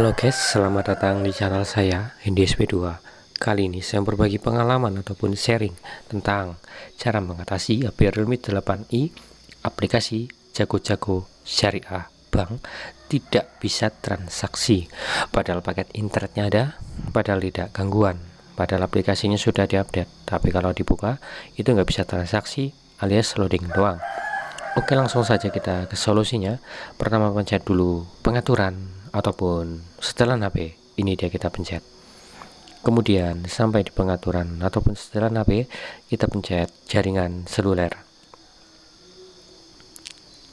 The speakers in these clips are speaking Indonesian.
Halo guys, selamat datang di channel saya ndsp 2 Kali ini saya berbagi pengalaman ataupun sharing tentang cara mengatasi HP Realme 8i aplikasi jago-jago syariah bank tidak bisa transaksi padahal paket internetnya ada padahal tidak gangguan padahal aplikasinya sudah diupdate tapi kalau dibuka itu nggak bisa transaksi alias loading doang Oke langsung saja kita ke solusinya pertama pencet dulu pengaturan ataupun setelan HP. Ini dia kita pencet. Kemudian sampai di pengaturan ataupun setelan HP, kita pencet jaringan seluler.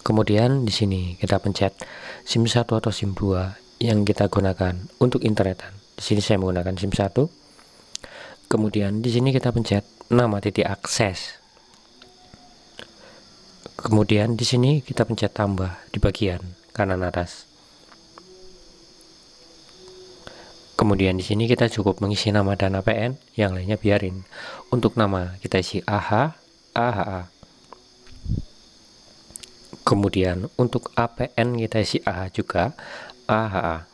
Kemudian di sini kita pencet SIM 1 atau SIM 2 yang kita gunakan untuk internetan. Di sini saya menggunakan SIM 1. Kemudian di sini kita pencet nama titik akses. Kemudian di sini kita pencet tambah di bagian kanan atas. Kemudian di sini kita cukup mengisi nama dan APN, yang lainnya biarin. Untuk nama kita isi AH, AHA. Kemudian untuk APN kita isi AH juga, AHA.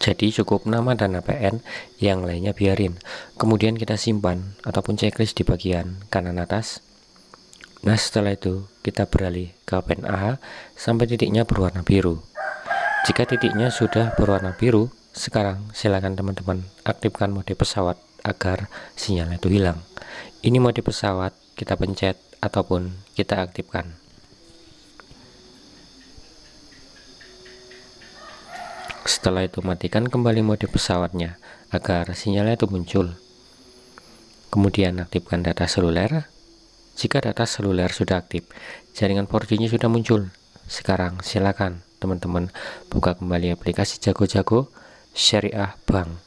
Jadi cukup nama dan APN, yang lainnya biarin. Kemudian kita simpan ataupun checklist di bagian kanan atas Nah setelah itu kita beralih ke pen A sampai titiknya berwarna biru. Jika titiknya sudah berwarna biru, sekarang silakan teman-teman aktifkan mode pesawat agar sinyal itu hilang. Ini mode pesawat kita pencet ataupun kita aktifkan. Setelah itu matikan kembali mode pesawatnya agar sinyalnya itu muncul. Kemudian aktifkan data seluler jika data seluler sudah aktif, jaringan 4G-nya sudah muncul. Sekarang silakan teman-teman buka kembali aplikasi Jago-Jago Syariah Bank.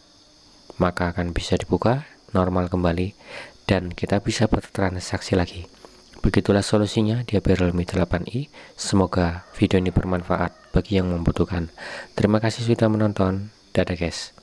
Maka akan bisa dibuka normal kembali dan kita bisa bertransaksi lagi. Begitulah solusinya di Realme 8i. Semoga video ini bermanfaat bagi yang membutuhkan. Terima kasih sudah menonton. Dadah guys.